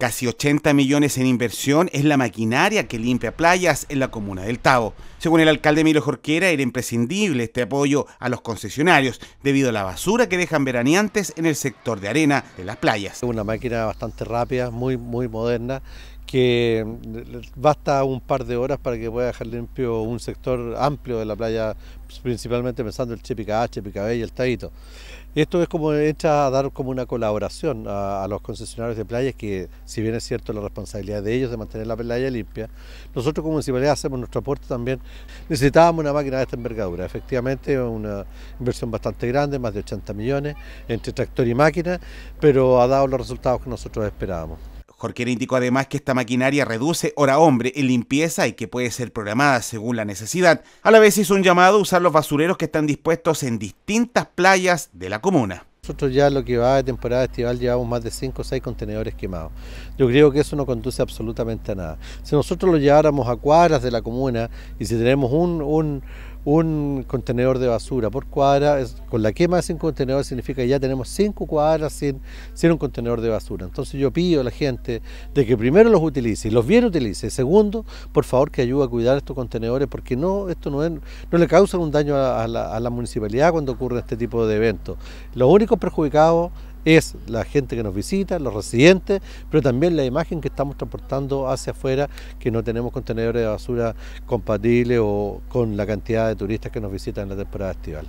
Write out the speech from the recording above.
Casi 80 millones en inversión es la maquinaria que limpia playas en la comuna del Tavo. Según el alcalde Milo Jorquera, era imprescindible este apoyo a los concesionarios debido a la basura que dejan veraneantes en el sector de arena de las playas. Una máquina bastante rápida, muy, muy moderna, que eh, basta un par de horas para que pueda dejar limpio un sector amplio de la playa, principalmente pensando el chipica B y el Taito. Esto es como entra a dar como una colaboración a, los concesionarios de playas, que si bien es cierto la responsabilidad de ellos de mantener la playa limpia, nosotros como municipalidad hacemos nuestro aporte también. Necesitábamos una máquina de esta envergadura, efectivamente una inversión bastante grande, más de 80 millones entre tractor y máquina, pero ha dado los resultados que nosotros esperábamos. Jorquera indicó además que esta maquinaria reduce hora hombre en limpieza y que puede ser programada según la necesidad. A la vez hizo un llamado a usar los basureros que están dispuestos en distintas playas de la comuna. Nosotros ya lo que va de temporada estival llevamos más de 5 o 6 contenedores quemados. Yo creo que eso no conduce absolutamente a nada. Si nosotros lo lleváramos a cuadras de la comuna y si tenemos un, un contenedor de basura por cuadra, con la quema de cinco contenedores significa que ya tenemos cinco cuadras sin, sin un contenedor de basura. Entonces yo pido a la gente de que primero los utilice, los bien utilice, segundo, por favor que ayude a cuidar estos contenedores porque no, esto no, no le causan un daño a, la, a la municipalidad cuando ocurre este tipo de eventos. Los únicos perjudicados es la gente que nos visita, los residentes, pero también la imagen que estamos transportando hacia afuera, que no tenemos contenedores de basura compatibles o con la cantidad de turistas que nos visitan en la temporada estival.